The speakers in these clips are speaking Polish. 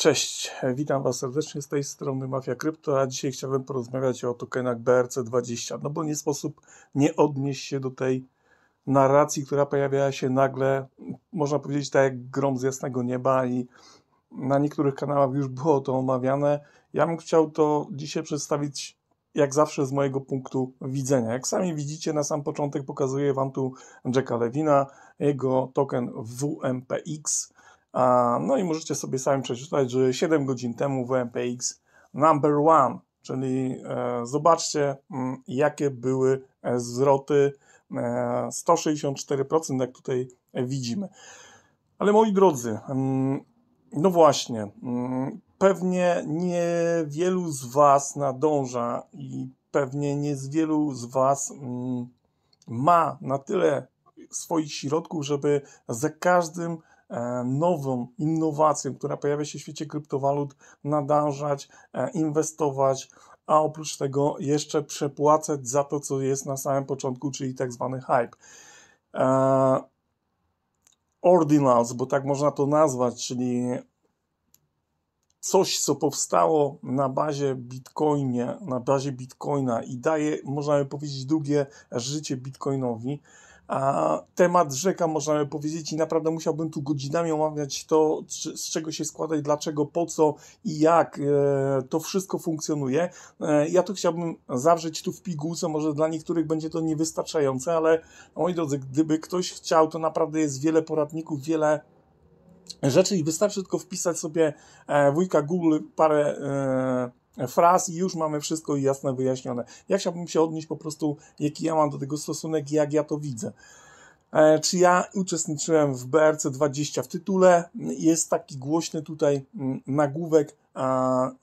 Cześć, witam Was serdecznie z tej strony Mafia Krypto, a dzisiaj chciałbym porozmawiać o tokenach BRC20, no bo nie sposób nie odnieść się do tej narracji, która pojawiała się nagle, można powiedzieć tak jak grom z jasnego nieba i na niektórych kanałach już było to omawiane. Ja bym chciał to dzisiaj przedstawić jak zawsze z mojego punktu widzenia. Jak sami widzicie, na sam początek pokazuję Wam tu Jacka Lewina jego token WMPX, no i możecie sobie sami przeczytać, że 7 godzin temu WMPX number one, czyli e, zobaczcie, mm, jakie były e, zwroty 164%, e, jak tutaj widzimy. Ale moi drodzy, mm, no właśnie, mm, pewnie niewielu z Was nadąża i pewnie nie z wielu z Was ma na tyle swoich środków, żeby za każdym E, nową innowacją, która pojawia się w świecie kryptowalut, nadążać, e, inwestować, a oprócz tego jeszcze przepłacać za to, co jest na samym początku, czyli tak zwany hype. E, ordinals, bo tak można to nazwać, czyli coś, co powstało na bazie Bitcoinie, na bazie Bitcoina i daje, można by powiedzieć, długie życie Bitcoinowi. A temat rzeka, możemy powiedzieć, i naprawdę musiałbym tu godzinami omawiać to, czy, z czego się składa i dlaczego, po co i jak e, to wszystko funkcjonuje. E, ja to chciałbym zawrzeć tu w pigułce, może dla niektórych będzie to niewystarczające, ale moi drodzy, gdyby ktoś chciał, to naprawdę jest wiele poradników, wiele rzeczy i wystarczy tylko wpisać sobie e, wujka Google parę e, fraz i już mamy wszystko jasne wyjaśnione. Ja chciałbym się odnieść po prostu, jaki ja mam do tego stosunek i jak ja to widzę. E, czy ja uczestniczyłem w BRC 20? W tytule jest taki głośny tutaj mm, nagłówek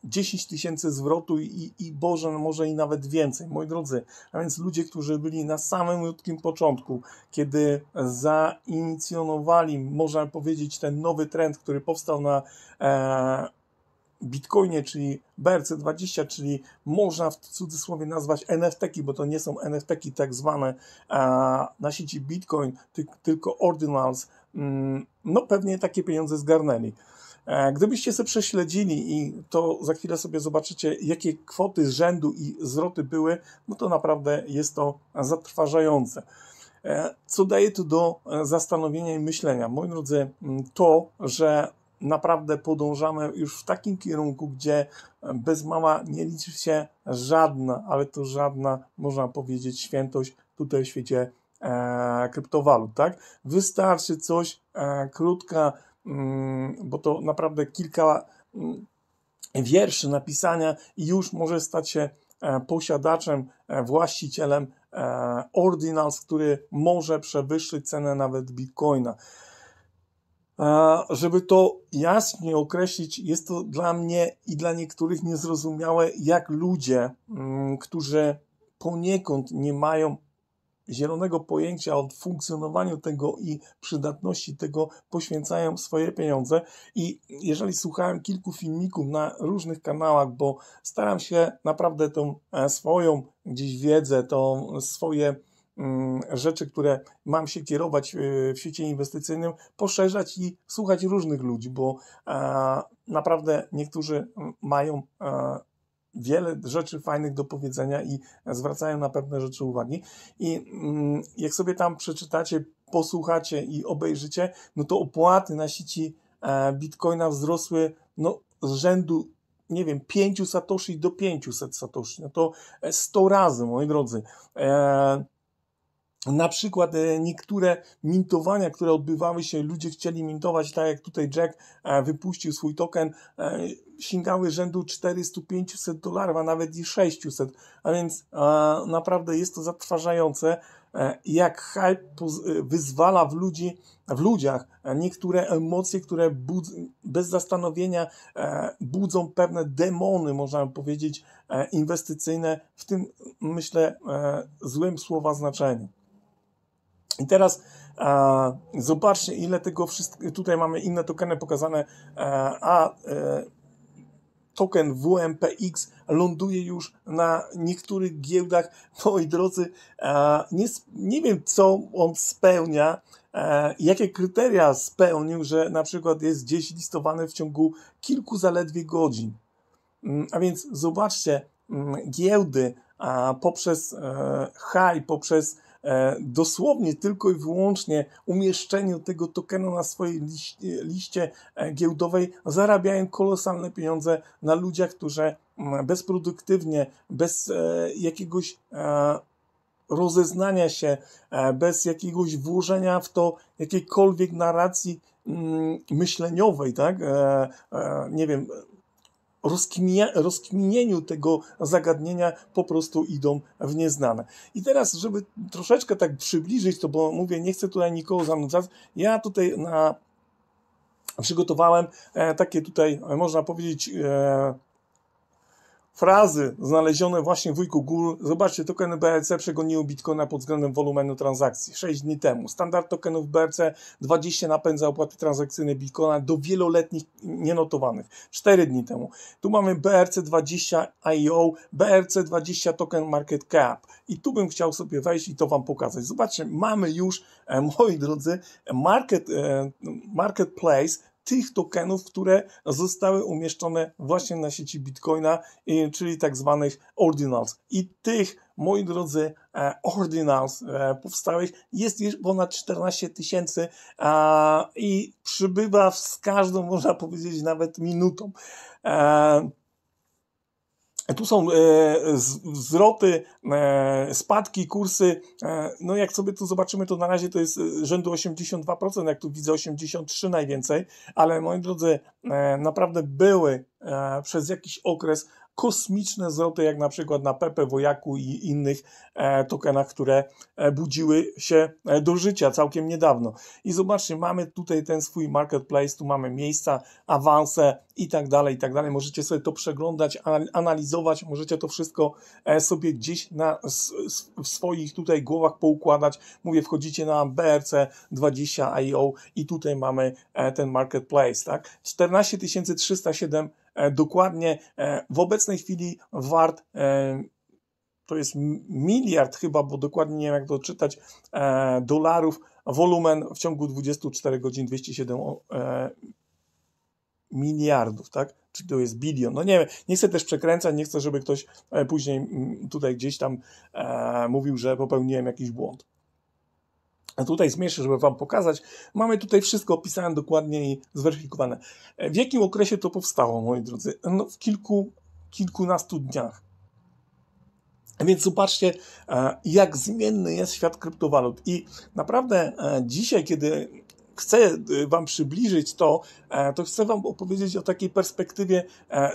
10 tysięcy zwrotu i, i Boże, może i nawet więcej, moi drodzy. A więc ludzie, którzy byli na samym krótkim początku, kiedy zainicjonowali, można powiedzieć, ten nowy trend, który powstał na e, Bitcoinie, czyli BRC20, czyli można w cudzysłowie nazwać nft bo to nie są nft tak zwane na sieci Bitcoin, tylko Ordinals, mm, no pewnie takie pieniądze zgarnęli. E, gdybyście sobie prześledzili i to za chwilę sobie zobaczycie, jakie kwoty z rzędu i zwroty były, no to naprawdę jest to zatrważające. E, co daje tu do e, zastanowienia i myślenia? Moi drodzy, mm, to, że naprawdę podążamy już w takim kierunku, gdzie e, bez mała nie liczy się żadna, ale to żadna, można powiedzieć, świętość tutaj w świecie e, kryptowalut, tak? Wystarczy coś e, krótka, mm, bo to naprawdę kilka mm, wierszy napisania i już może stać się e, posiadaczem, e, właścicielem e, ordinals, który może przewyższyć cenę nawet bitcoina żeby to jasnie określić, jest to dla mnie i dla niektórych niezrozumiałe, jak ludzie, mm, którzy poniekąd nie mają zielonego pojęcia o funkcjonowaniu tego i przydatności tego, poświęcają swoje pieniądze. I jeżeli słuchałem kilku filmików na różnych kanałach, bo staram się naprawdę tą e, swoją gdzieś wiedzę, tą swoje Mm, rzeczy, które mam się kierować e, w świecie inwestycyjnym, poszerzać i słuchać różnych ludzi, bo e, naprawdę niektórzy mm, mają e, wiele rzeczy fajnych do powiedzenia i zwracają na pewne rzeczy uwagi. I mm, jak sobie tam przeczytacie, posłuchacie i obejrzycie, no to opłaty na sieci Bitcoina wzrosły no, z rzędu nie wiem, 5 satoshi do 500 satoshi, no to 100 razy, moi drodzy. E na przykład e, niektóre mintowania, które odbywały się, ludzie chcieli mintować, tak jak tutaj Jack e, wypuścił swój token, e, sięgały rzędu 400-500 dolarów, a nawet i 600, a więc naprawdę jest to zatrważające, jak hype wyzwala w, ludzi, w ludziach niektóre emocje, które budz, bez zastanowienia budzą pewne demony, można powiedzieć, inwestycyjne, w tym myślę złym słowa znaczeniu. I teraz e, zobaczcie, ile tego wszystkiego. Tutaj mamy inne tokeny pokazane, e, a, e, token WMPX ląduje już na niektórych giełdach. Moi drodzy, nie, nie wiem, co on spełnia, jakie kryteria spełnił, że na przykład jest gdzieś listowany w ciągu kilku zaledwie godzin. Mm, a więc zobaczcie, mm, giełdy poprzez high, poprzez E, dosłownie tylko i wyłącznie umieszczeniu tego tokenu na swojej liście, liście e, giełdowej zarabiają kolosalne pieniądze na ludziach, którzy mm, bezproduktywnie, bez e, jakiegoś rozeznania się, bez jakiegoś włożenia w to jakiejkolwiek narracji mm, myśleniowej, tak? Nie wiem, rozkminia, rozkminieniu tego zagadnienia po prostu idą w nieznane. I teraz, żeby troszeczkę tak przybliżyć to, bo mówię, nie chcę tutaj nikogo zanudzać, ja tutaj na przygotowałem e, takie tutaj, można powiedzieć, e, frazy znalezione właśnie w wujku Gul. Zobaczcie, token BRC przegonił Bitcoina pod względem wolumenu transakcji 6 dni temu. Standard tokenów BRC 20 napędza opłaty transakcyjne Bitcoina do wieloletnich nienotowanych 4 dni temu. Tu mamy BRC 20 IO, BRC 20 token market cap i tu bym chciał sobie wejść i to Wam pokazać. Zobaczcie, mamy już, e, moi drodzy, market, e, marketplace tych tokenów, które zostały umieszczone właśnie na sieci Bitcoina, e, czyli tak zwanych ordinals. I tych moi drodzy, e, ordinals e, powstałych jest już ponad 14 tysięcy i przybywa z każdą, można powiedzieć, nawet minutą. Tu są e, zwroty, e, spadki, kursy. E, no jak sobie tu zobaczymy, to na razie to jest rzędu 82%, jak tu widzę 83 najwięcej, ale moi drodzy, naprawdę były przez jakiś okres kosmiczne zwroty, jak na przykład na Pepe, Wojaku i innych e, tokenach, które e, budziły się e, do życia całkiem niedawno. I zobaczcie, mamy tutaj ten swój marketplace, tu mamy miejsca, awanse i tak dalej, i tak dalej. Możecie sobie to przeglądać, analizować, możecie to wszystko sobie gdzieś na, w swoich tutaj głowach poukładać. Mówię, wchodzicie na BRC 20io IO i tutaj mamy ten marketplace, tak? 14 307 E, dokładnie e, w obecnej chwili wart e, to jest miliard chyba, bo dokładnie nie wiem jak to czytać, dolarów, wolumen w ciągu 24 godzin 207 miliardów, tak? Czy to jest bilion? No nie wiem, nie chcę też przekręcać, nie chcę, żeby ktoś później tutaj gdzieś tam mówił, że popełniłem jakiś błąd. A tutaj zmniejszę, żeby Wam pokazać. Mamy tutaj wszystko opisane dokładnie i zweryfikowane. E, w jakim okresie to powstało, moi drodzy? No, w kilku, kilkunastu dniach. Więc zobaczcie, e, jak zmienny jest świat kryptowalut. I naprawdę e, dzisiaj, kiedy chcę Wam przybliżyć to, to chcę Wam opowiedzieć o takiej perspektywie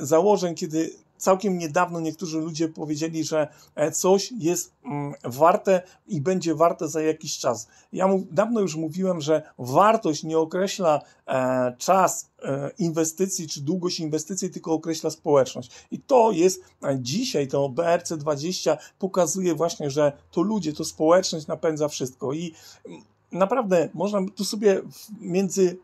założeń, kiedy całkiem niedawno niektórzy ludzie powiedzieli, że e, coś jest mm, warte i będzie warte za jakiś czas. Ja dawno już mówiłem, że wartość nie określa e, czas e, inwestycji czy długość inwestycji, tylko określa społeczność. I to jest dzisiaj, to BRC20 pokazuje właśnie, że to ludzie, to społeczność napędza wszystko. I mm, naprawdę można tu sobie między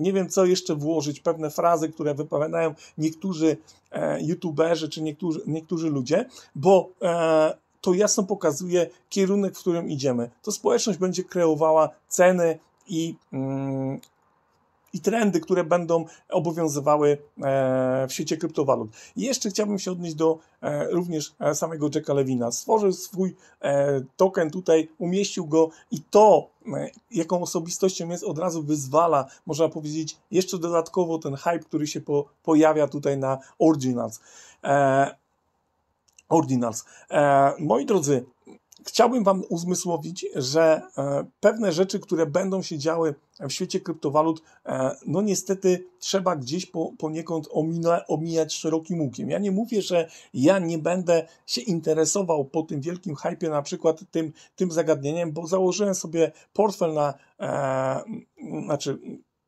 nie wiem co jeszcze włożyć, pewne frazy, które wypowiadają niektórzy e, youtuberzy czy niektórzy, niektórzy ludzie, bo e, to jasno pokazuje kierunek, w którym idziemy. To społeczność będzie kreowała ceny i mm, i trendy, które będą obowiązywały e, w świecie kryptowalut. I jeszcze chciałbym się odnieść do e, również e, samego Jacka Lewina. Stworzył swój token tutaj, umieścił go i to, jaką osobistością jest, od razu wyzwala, można powiedzieć, jeszcze dodatkowo ten hype, który się po, pojawia tutaj na Ordinals. Ordinals. Moi drodzy, chciałbym Wam uzmysłowić, że e, pewne rzeczy, które będą się działy w świecie kryptowalut, e, no niestety trzeba gdzieś po, poniekąd omina, omijać szerokim łukiem. Ja nie mówię, że ja nie będę się interesował po tym wielkim hypie na przykład tym, tym zagadnieniem, bo założyłem sobie portfel na, e, znaczy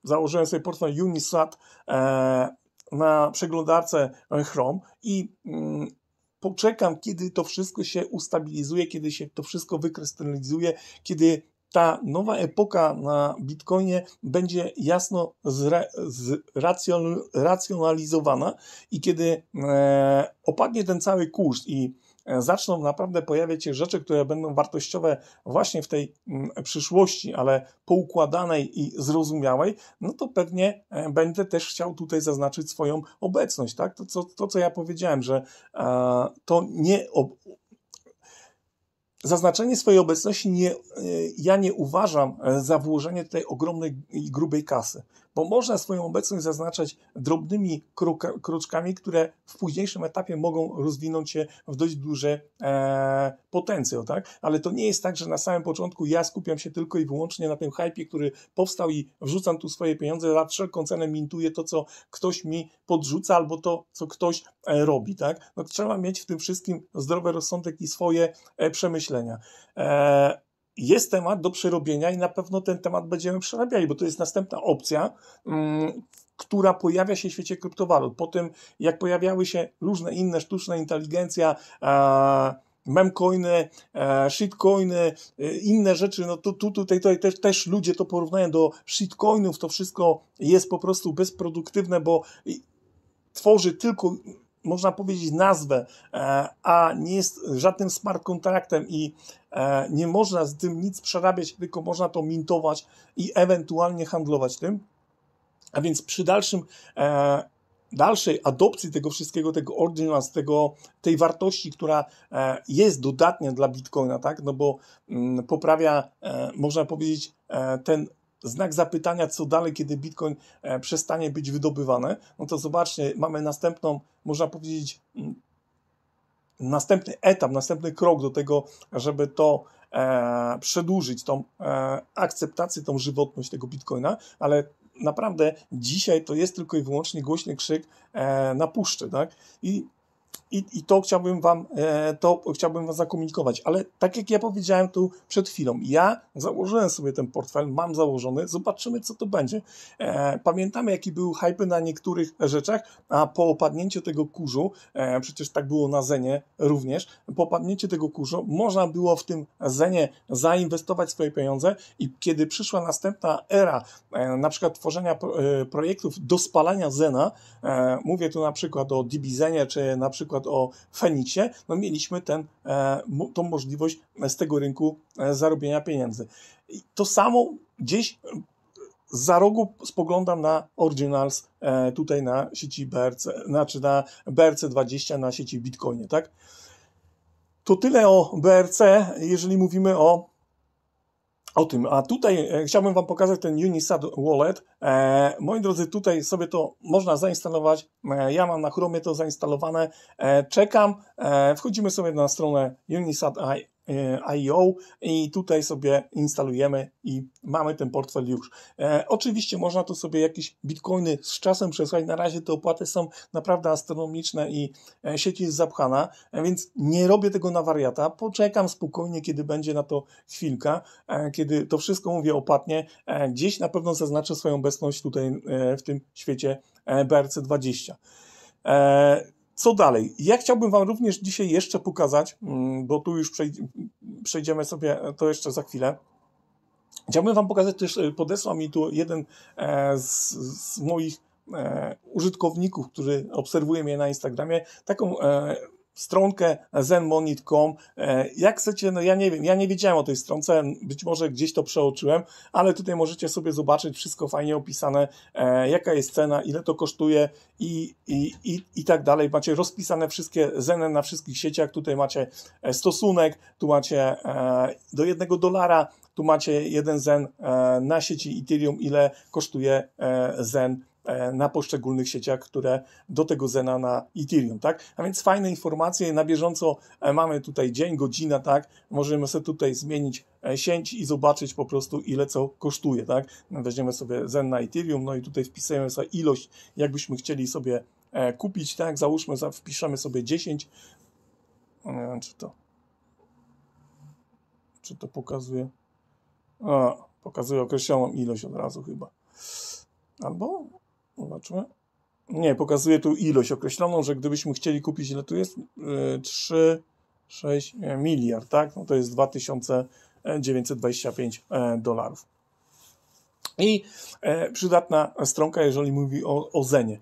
założyłem sobie portfel Unisat e, na przeglądarce Chrome i mm, poczekam, kiedy to wszystko się ustabilizuje, kiedy się to wszystko wykrystalizuje, kiedy ta nowa epoka na Bitcoinie będzie jasno zracjonalizowana i kiedy e, opadnie ten cały kurs i E, zaczną naprawdę pojawiać się rzeczy, które będą wartościowe właśnie w tej mm, przyszłości, ale poukładanej i zrozumiałej, no to pewnie e, będę też chciał tutaj zaznaczyć swoją obecność, tak? To, co, to co ja powiedziałem, że to nie zaznaczenie swojej obecności nie, e, ja nie uważam za włożenie tej ogromnej i grubej kasy bo można swoją obecność zaznaczać drobnymi kroczkami, kruczkami, które w późniejszym etapie mogą rozwinąć się w dość duży e, potencjał, tak? Ale to nie jest tak, że na samym początku ja skupiam się tylko i wyłącznie na tym hypie, który powstał i wrzucam tu swoje pieniądze, za wszelką cenę mintuję to, co ktoś mi podrzuca albo to, co ktoś e, robi, tak? No trzeba mieć w tym wszystkim zdrowy rozsądek i swoje e, przemyślenia. E, jest temat do przerobienia i na pewno ten temat będziemy przerabiali, bo to jest następna opcja, mm, która pojawia się w świecie kryptowalut. Po tym, jak pojawiały się różne inne sztuczna inteligencja, memcoiny, shitcoiny, e, inne rzeczy, no to tu, tutaj, tutaj też, też ludzie to porównają do shitcoinów, to wszystko jest po prostu bezproduktywne, bo tworzy tylko, można powiedzieć, nazwę, e, a nie jest żadnym smart kontraktem i E, nie można z tym nic przerabiać, tylko można to mintować i ewentualnie handlować tym. A więc przy dalszym e, dalszej adopcji tego wszystkiego, tego ordinance, tego, tej wartości, która e, jest dodatnia dla Bitcoina, tak? No bo mm, poprawia, można powiedzieć, ten znak zapytania, co dalej, kiedy Bitcoin przestanie być wydobywany. No to zobaczcie, mamy następną, można powiedzieć, mm, następny etap, następny krok do tego, żeby to e, przedłużyć, tą e, akceptację, tą żywotność tego bitcoina, ale naprawdę dzisiaj to jest tylko i wyłącznie głośny krzyk e, na puszczy, tak? I i, I, to chciałbym wam, e, to chciałbym wam zakomunikować, ale tak jak ja powiedziałem tu przed chwilą, ja założyłem sobie ten portfel, mam założony, zobaczymy co to będzie. E, pamiętamy jaki był hype na niektórych rzeczach, a po opadnięciu tego kurzu, e, przecież tak było na Zenie również, po opadnięciu tego kurzu można było w tym Zenie zainwestować swoje pieniądze i kiedy przyszła następna era, na przykład tworzenia projektów do spalania Zena, mówię tu na przykład o DB Zenie, czy na przykład przykład o Feniksie, no mieliśmy ten, e, tą możliwość e, z tego rynku e, zarobienia pieniędzy. I to samo gdzieś za rogu spoglądam na Originals tutaj na sieci BRC, znaczy na BRC20 na sieci Bitcoinie, tak? To tyle o BRC, jeżeli mówimy o o tym. A tutaj e, chciałbym Wam pokazać ten Unisat Wallet. E, moi drodzy, tutaj sobie to można zainstalować. E, ja mam na Chromie to zainstalowane. czekam. wchodzimy sobie na stronę Unisat E, IO i tutaj sobie instalujemy i mamy ten portfel już. E, oczywiście można tu sobie jakieś bitcoiny z czasem przesłać. Na razie te opłaty są naprawdę astronomiczne i e, sieć jest zapchana, więc nie robię tego na wariata. Poczekam spokojnie, kiedy będzie na to chwilka, kiedy to wszystko mówię opłatnie. gdzieś na pewno zaznaczę swoją obecność tutaj w tym świecie BRC20. Co dalej? Ja chciałbym Wam również dzisiaj jeszcze pokazać, mm, bo tu już przejdziemy sobie to jeszcze za chwilę. Chciałbym Wam pokazać też, y, podesłał mi tu jeden e, z, z moich e, użytkowników, który obserwuje mnie na Instagramie, taką e, stronkę zenmonit.com. E, jak chcecie, no ja nie wiem, ja nie wiedziałem o tej stronce, być może gdzieś to przeoczyłem, ale tutaj możecie sobie zobaczyć wszystko fajnie opisane, e, jaka jest cena, ile to kosztuje i, i, i, i tak dalej. Macie rozpisane wszystkie zeny na wszystkich sieciach, tutaj macie e, stosunek, tu macie do jednego dolara, tu macie jeden zen na sieci Ethereum, ile kosztuje zen E, na poszczególnych sieciach, które do tego Zena na Ethereum, tak? A więc fajne informacje, na bieżąco e, mamy tutaj dzień, godzina, tak? Możemy sobie tutaj zmienić e, sieć i zobaczyć po prostu ile co kosztuje, tak? Weźmiemy sobie Zen na Ethereum, no i tutaj wpisujemy sobie ilość, jakbyśmy chcieli sobie kupić, tak? Załóżmy, wpiszemy sobie 10, nie wiem, czy to czy to pokazuje? A, pokazuje określoną ilość od razu chyba. Albo Zobaczmy. Nie, pokazuje tu ilość określoną, że gdybyśmy chcieli kupić, ile tu jest? 3, y, 6 miliard, tak? No to jest 2925 e, dolarów. I e, przydatna stronka, jeżeli mówi o, o Zenie.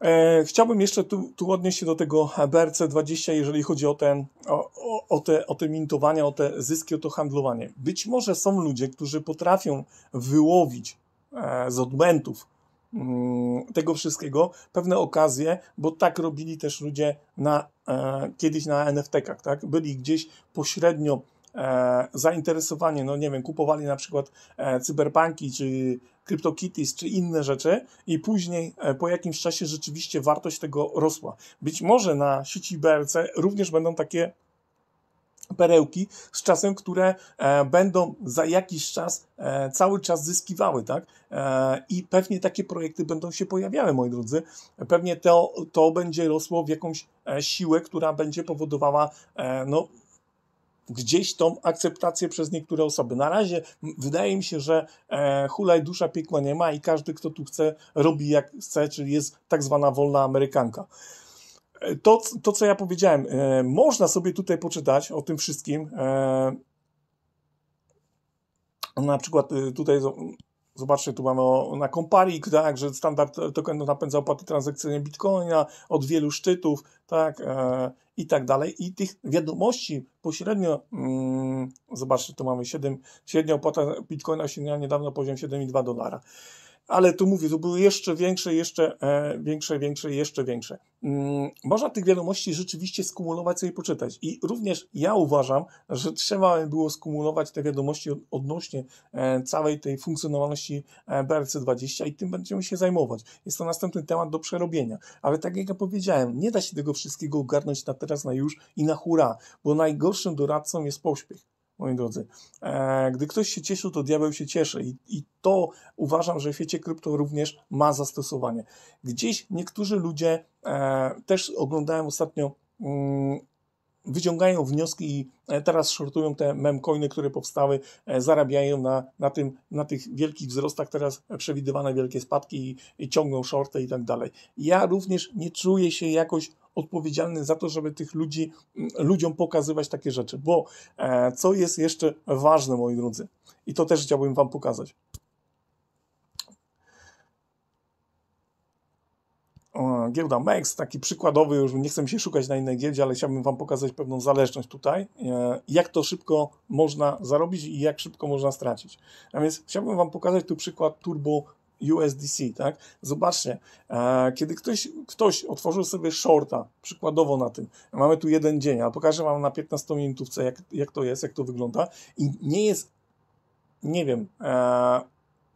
E, chciałbym jeszcze tu, tu, odnieść się do tego BRC20, jeżeli chodzi o te, o, o, te, o te mintowania, o te zyski, o to handlowanie. Być może są ludzie, którzy potrafią wyłowić z odmentów Mm, tego wszystkiego, pewne okazje, bo tak robili też ludzie na, e, kiedyś na NFT-kach, tak? Byli gdzieś pośrednio e, zainteresowani, no nie wiem, kupowali na przykład cyberbanki, cyberpunki czy CryptoKitties czy inne rzeczy i później e, po jakimś czasie rzeczywiście wartość tego rosła. Być może na sieci BRC również będą takie perełki z czasem, które e, będą za jakiś czas e, cały czas zyskiwały, tak? E, I pewnie takie projekty będą się pojawiały, moi drodzy. Pewnie to, to będzie rosło w jakąś siłę, która będzie powodowała, no, gdzieś tą akceptację przez niektóre osoby. Na razie wydaje mi się, że e, hulaj dusza piekła nie ma i każdy, kto tu chce, robi jak chce, czyli jest tak zwana wolna Amerykanka to, to co ja powiedziałem, e, można sobie tutaj poczytać o tym wszystkim. E, na przykład e, tutaj Zobaczcie, tu mamy o, na Comparik, tak, że standard tokenów napędza opłaty transakcyjne Bitcoina od wielu szczytów, tak, e, i tak dalej. I tych wiadomości pośrednio, mm, zobaczcie, tu mamy 7, średnia opłata Bitcoina osiągnęła niedawno poziom 7,2 dolara ale tu mówię, tu były jeszcze większe, jeszcze e, większe, większe, jeszcze większe. Mm, można tych wiadomości rzeczywiście skumulować sobie i poczytać. I również ja uważam, że trzeba by było skumulować te wiadomości odnośnie e, całej tej funkcjonalności e, BRC20 i tym będziemy się zajmować. Jest to następny temat do przerobienia. Ale tak jak ja powiedziałem, nie da się tego wszystkiego ogarnąć na teraz, na już i na hura, bo najgorszym doradcą jest pośpiech moi drodzy. E, gdy ktoś się cieszył, to diabeł się cieszy I, i to uważam, że w świecie krypto również ma zastosowanie. Gdzieś niektórzy ludzie, e, też oglądałem ostatnio mm, wyciągają wnioski i e, teraz shortują te memcoiny, które powstały, e, zarabiają na, na, tym, na tych wielkich wzrostach, teraz przewidywane wielkie spadki i, i ciągną shorty i tak dalej. Ja również nie czuję się jakoś odpowiedzialny za to, żeby tych ludzi, ludziom pokazywać takie rzeczy, bo e, co jest jeszcze ważne, moi drodzy, i to też chciałbym Wam pokazać. giełda MEX, taki przykładowy, już nie chcę się szukać na innej giełdzie, ale chciałbym Wam pokazać pewną zależność tutaj, e, jak to szybko można zarobić i jak szybko można stracić. A więc chciałbym Wam pokazać tu przykład Turbo USDC, tak? Zobaczcie, e, kiedy ktoś, ktoś otworzył sobie shorta, przykładowo na tym, mamy tu jeden dzień, a pokażę Wam na 15 minutówce, jak, jak to jest, jak to wygląda i nie jest, nie wiem, e,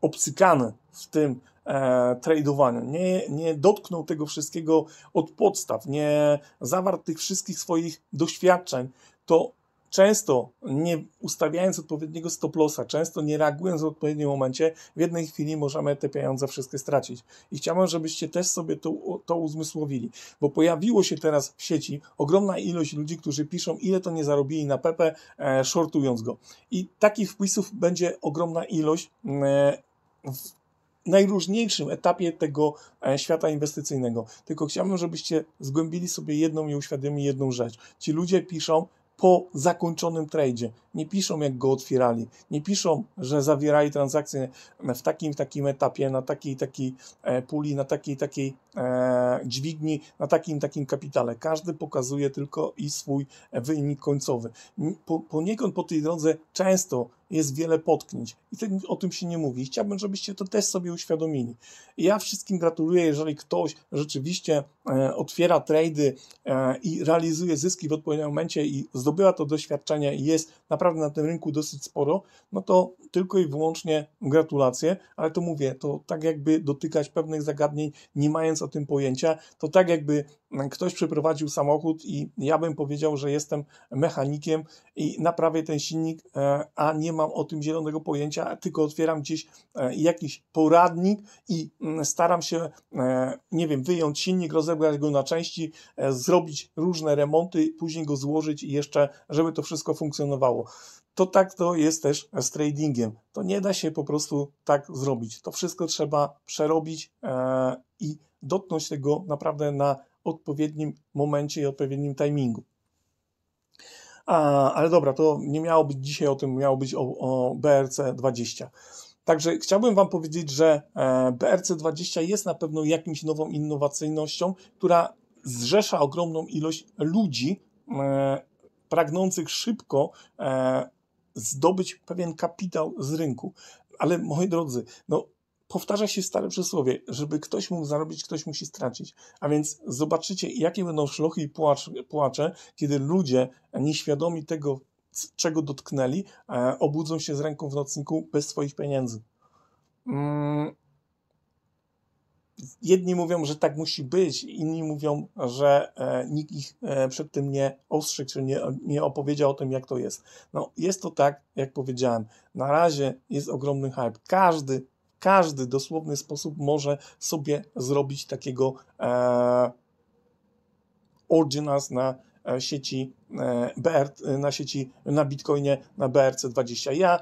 obcykany w tym, e, nie, nie dotknął tego wszystkiego od podstaw, nie zawarł tych wszystkich swoich doświadczeń, to często nie ustawiając odpowiedniego stop lossa, często nie reagując w odpowiednim momencie, w jednej chwili możemy te pieniądze wszystkie stracić. I chciałbym, żebyście też sobie to, to uzmysłowili, bo pojawiło się teraz w sieci ogromna ilość ludzi, którzy piszą, ile to nie zarobili na Pepe, e, shortując go. I takich wpisów będzie ogromna ilość. E, w najróżniejszym etapie tego e, świata inwestycyjnego. Tylko chciałbym, żebyście zgłębili sobie jedną i uświadomili jedną rzecz. Ci ludzie piszą po zakończonym tradzie. Nie piszą, jak go otwierali. Nie piszą, że zawierali transakcje w takim takim etapie, na takiej takiej e, puli, na takiej takiej e, dźwigni, na takim takim kapitale. Każdy pokazuje tylko i swój wynik końcowy. Poniekąd po tej drodze często jest wiele potknięć. I tak o tym się nie mówi. Chciałbym, żebyście to też sobie uświadomili. Ja wszystkim gratuluję, jeżeli ktoś rzeczywiście e, otwiera trady e, i realizuje zyski w odpowiednim momencie i zdobyła to doświadczenie i jest naprawdę na tym rynku dosyć sporo, no to tylko i wyłącznie gratulacje, ale to mówię, to tak jakby dotykać pewnych zagadnień, nie mając o tym pojęcia, to tak jakby ktoś przeprowadził samochód i ja bym powiedział, że jestem mechanikiem i naprawię ten silnik, e, a nie mam o tym zielonego pojęcia, tylko otwieram gdzieś e, jakiś poradnik i mm, staram się, e, nie wiem, wyjąć silnik, rozebrać go na części, e, zrobić różne remonty, później go złożyć i jeszcze, żeby to wszystko funkcjonowało to tak to jest też z tradingiem. To nie da się po prostu tak zrobić. To wszystko trzeba przerobić i dotknąć tego naprawdę na odpowiednim momencie i odpowiednim timingu. A, ale dobra, to nie miało być dzisiaj o tym, miało być o, o BRC20. Także chciałbym Wam powiedzieć, że e, BRC20 jest na pewno jakimś nową innowacyjnością, która zrzesza ogromną ilość ludzi e, pragnących szybko e, zdobyć pewien kapitał z rynku. Ale moi drodzy, no powtarza się stare przysłowie, żeby ktoś mógł zarobić, ktoś musi stracić. A więc zobaczycie, jakie będą szlochy i płacz, płacze, kiedy ludzie nieświadomi tego, czego dotknęli, e, obudzą się z ręką w nocniku bez swoich pieniędzy. Mm. Jedni mówią, że tak musi być, inni mówią, że e, nikt ich e, przed tym nie ostrzegł, czy nie, nie opowiedział o tym, jak to jest. No, jest to tak, jak powiedziałem. Na razie jest ogromny hype. Każdy każdy dosłowny sposób może sobie zrobić takiego e, na e, sieci e, BR, e, na sieci na Bitcoinie, na BRC20. Ja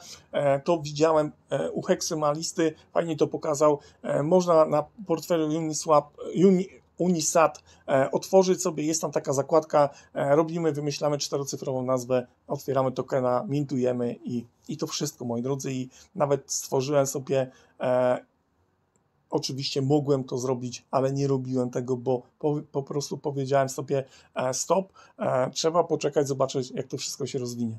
to widziałem u heksymalisty, fajnie to pokazał. Można na portfelu Uniswap, Uni, Unisat, e, otworzyć sobie, jest tam taka zakładka, e, robimy, wymyślamy czterocyfrową nazwę, otwieramy tokena, mintujemy i, i to wszystko, moi drodzy. I nawet stworzyłem sobie e, Oczywiście mogłem to zrobić, ale nie robiłem tego, bo po, po prostu powiedziałem sobie e, stop, e, trzeba poczekać, zobaczyć, jak to wszystko się rozwinie.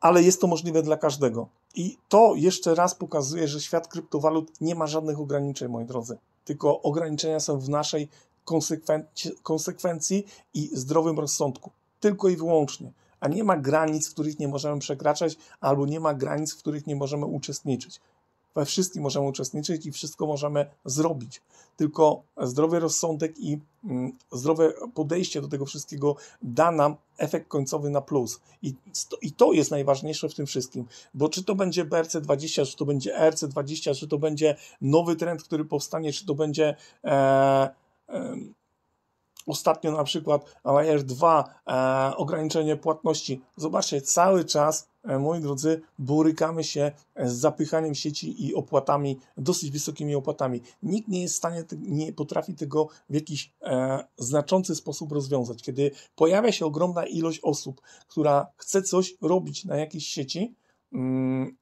Ale jest to możliwe dla każdego. I to jeszcze raz pokazuje, że świat kryptowalut nie ma żadnych ograniczeń, moi drodzy tylko ograniczenia są w naszej konsekwencji i zdrowym rozsądku. Tylko i wyłącznie. A nie ma granic, w których nie możemy przekraczać, albo nie ma granic, w których nie możemy uczestniczyć we wszystkim możemy uczestniczyć i wszystko możemy zrobić. Tylko zdrowy rozsądek i mm, zdrowe podejście do tego wszystkiego da nam efekt końcowy na plus. I, I to jest najważniejsze w tym wszystkim, bo czy to będzie BRC20, czy to będzie RC20, czy to będzie nowy trend, który powstanie, czy to będzie. E, e, Ostatnio na przykład Layer 2 e, ograniczenie płatności. Zobaczcie, cały czas, e, moi drodzy, borykamy się z zapychaniem sieci i opłatami, dosyć wysokimi opłatami. Nikt nie jest w stanie, nie potrafi tego w jakiś e, znaczący sposób rozwiązać. Kiedy pojawia się ogromna ilość osób, która chce coś robić na jakiejś sieci, mm,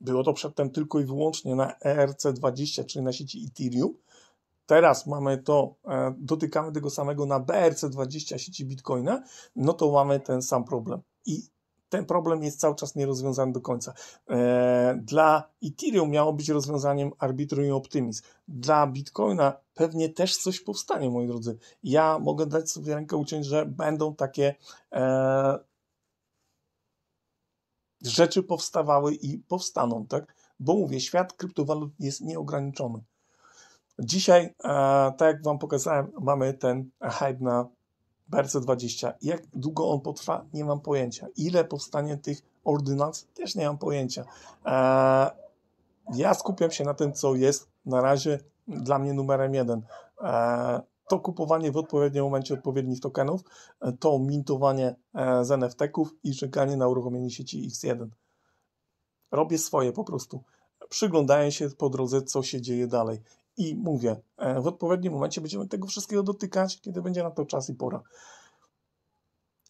było to przedtem tylko i wyłącznie na ERC20, czyli na sieci Ethereum, teraz mamy to, e, dotykamy tego samego na BRC20 sieci Bitcoina, no to mamy ten sam problem. I ten problem jest cały czas nierozwiązany do końca. E, dla Ethereum miało być rozwiązaniem Arbitrum i optymizm. Dla Bitcoina pewnie też coś powstanie, moi drodzy. Ja mogę dać sobie rękę uciąć, że będą takie e, rzeczy powstawały i powstaną, tak? Bo mówię, świat kryptowalut jest nieograniczony. Dzisiaj, e, tak jak Wam pokazałem, mamy ten hype na BRC20. Jak długo on potrwa, nie mam pojęcia. Ile powstanie tych ordynacji, też nie mam pojęcia. E, ja skupiam się na tym, co jest na razie dla mnie numerem jeden. E, to kupowanie w odpowiednim momencie odpowiednich tokenów, to mintowanie z NFT-ków i czekanie na uruchomienie sieci X1. Robię swoje po prostu przyglądają się po drodze, co się dzieje dalej. I mówię, e, w odpowiednim momencie będziemy tego wszystkiego dotykać, kiedy będzie na to czas i pora.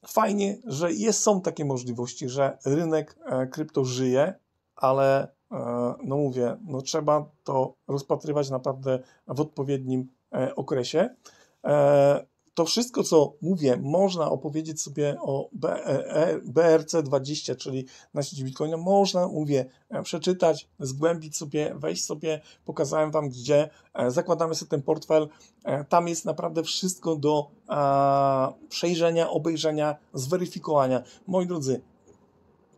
Fajnie, że jest, są takie możliwości, że rynek e, krypto żyje, ale e, no mówię, no trzeba to rozpatrywać naprawdę w odpowiednim okresie to wszystko, co mówię, można opowiedzieć sobie o BRC20, e, e, czyli na sieci Bitcoina. Można, mówię, e, przeczytać, zgłębić sobie, wejść sobie. Pokazałem Wam, gdzie zakładamy sobie ten portfel. Tam jest naprawdę wszystko do przejrzenia, obejrzenia, zweryfikowania. Moi drodzy,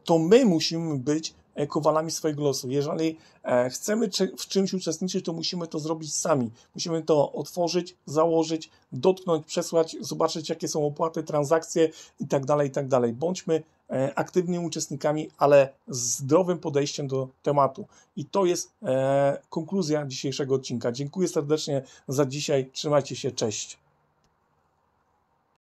to my musimy być kowalami swojego losu. Jeżeli e, chcemy w czymś uczestniczyć, to musimy to zrobić sami. Musimy to otworzyć, założyć, dotknąć, przesłać, zobaczyć, jakie są opłaty, transakcje itd. Tak itd. Tak Bądźmy e, aktywnymi uczestnikami, ale z zdrowym podejściem do tematu. I to jest e, konkluzja dzisiejszego odcinka. Dziękuję serdecznie za dzisiaj. Trzymajcie się. Cześć.